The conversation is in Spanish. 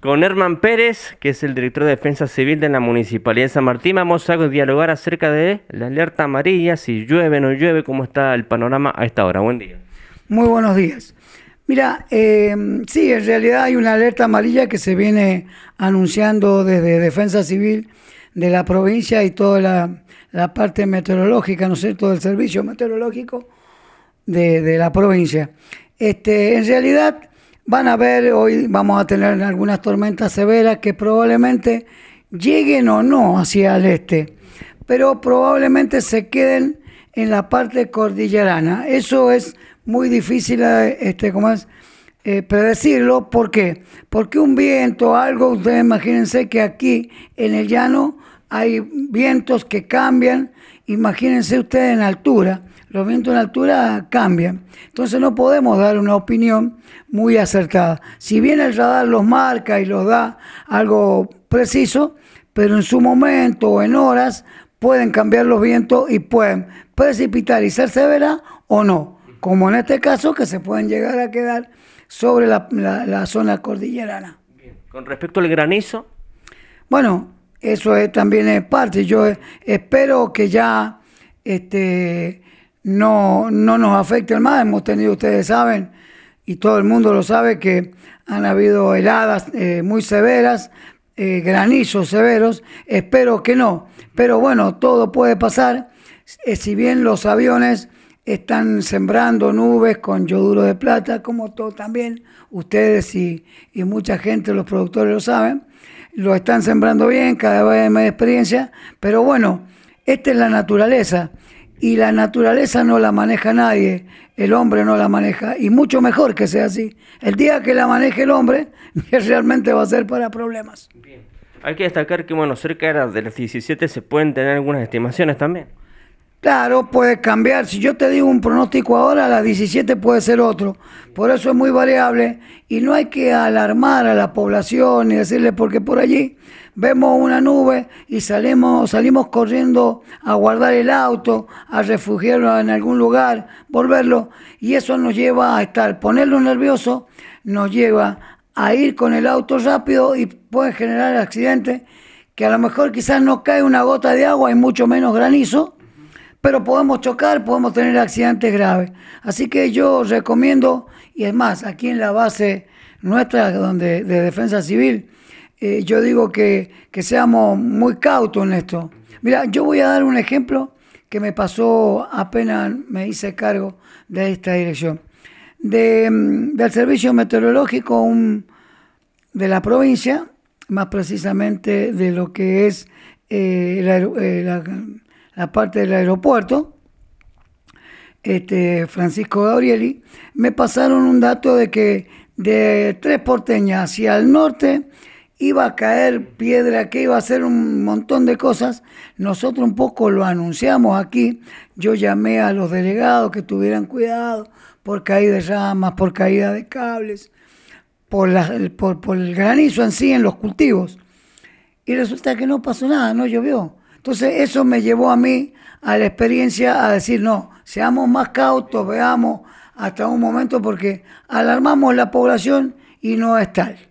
Con Herman Pérez, que es el director de Defensa Civil de la Municipalidad de San Martín, vamos a dialogar acerca de la alerta amarilla, si llueve o no llueve, cómo está el panorama a esta hora. Buen día. Muy buenos días. Mira, eh, sí, en realidad hay una alerta amarilla que se viene anunciando desde Defensa Civil de la provincia y toda la, parte meteorológica, ¿no es cierto?, del servicio meteorológico de, de la provincia. Este, en realidad, Van a ver, hoy vamos a tener algunas tormentas severas que probablemente lleguen o no hacia el este, pero probablemente se queden en la parte cordillerana. Eso es muy difícil este, ¿cómo es? Eh, predecirlo. ¿Por qué? Porque un viento, algo, ustedes imagínense que aquí en el llano hay vientos que cambian, imagínense ustedes en altura, los vientos en altura cambian, entonces no podemos dar una opinión muy acertada. Si bien el radar los marca y los da algo preciso, pero en su momento o en horas pueden cambiar los vientos y pueden precipitar y ser severa o no, como en este caso que se pueden llegar a quedar sobre la, zona cordillerana. Con respecto al granizo. Bueno, eso también es parte. Yo eh, espero que ya este, no, nos afecte el mar. Hemos tenido, ustedes saben, y todo el mundo lo sabe, que han habido heladas eh, muy severas, eh, granizos severos. Espero que no. Pero bueno, todo puede pasar. si bien los aviones están sembrando nubes con yoduro de plata, como todo también, ustedes y, y mucha gente, los productores lo saben lo están sembrando bien, cada vez hay más experiencia, pero bueno, esta es la naturaleza y la naturaleza no la maneja nadie, el hombre no la maneja, y mucho mejor que sea así. El día que la maneje el hombre, realmente va a ser para problemas. Hay que destacar que, bueno, cerca de las 17 se pueden tener algunas estimaciones también. Claro, puede cambiar. Si yo te digo un pronóstico ahora, a las 17 puede ser otro. Por eso es muy variable y no hay que alarmar a la población y decirle, porque por allí vemos una nube y salimos, salimos corriendo a guardar el auto, a refugiarlo en algún lugar, volverlo. Y eso nos lleva a estar, ponerlo nervioso, nos lleva a ir con el auto rápido y puede generar accidentes que a lo mejor quizás no cae una gota de agua y mucho menos granizo pero podemos chocar, podemos tener accidentes graves. Así que yo recomiendo, y es más, aquí en la base nuestra donde, de defensa civil, eh, yo digo que, seamos muy cautos en esto. Mira, yo voy a dar un ejemplo que me pasó apenas me hice cargo de esta dirección. Mm, del Servicio Meteorológico de la provincia, más precisamente de lo que es eh, eh, la la parte del aeropuerto, este, Francisco Gabrieli, me pasaron un dato de que de Tres Porteñas hacia el norte iba a caer piedra, que iba a hacer un montón de cosas. Nosotros un poco lo anunciamos aquí. Yo llamé a los delegados que tuvieran cuidado por caída de ramas, por caída de cables, por, por el granizo en sí en los cultivos. Y resulta que no pasó nada, no llovió. Entonces eso me llevó a mí a la experiencia a decir, no, seamos más cautos, veamos hasta un momento porque alarmamos la población y no es tal.